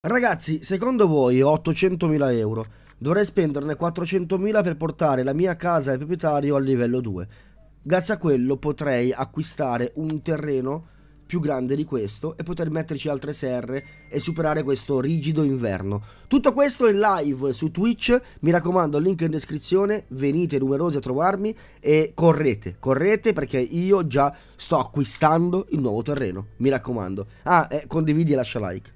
Ragazzi, secondo voi ho 800.000 euro, dovrei spenderne 400.000 per portare la mia casa al proprietario al livello 2. Grazie a quello potrei acquistare un terreno più grande di questo e poter metterci altre serre e superare questo rigido inverno. Tutto questo in live su Twitch, mi raccomando, link in descrizione, venite numerosi a trovarmi e correte, correte perché io già sto acquistando il nuovo terreno, mi raccomando. Ah, eh, condividi e lascia like.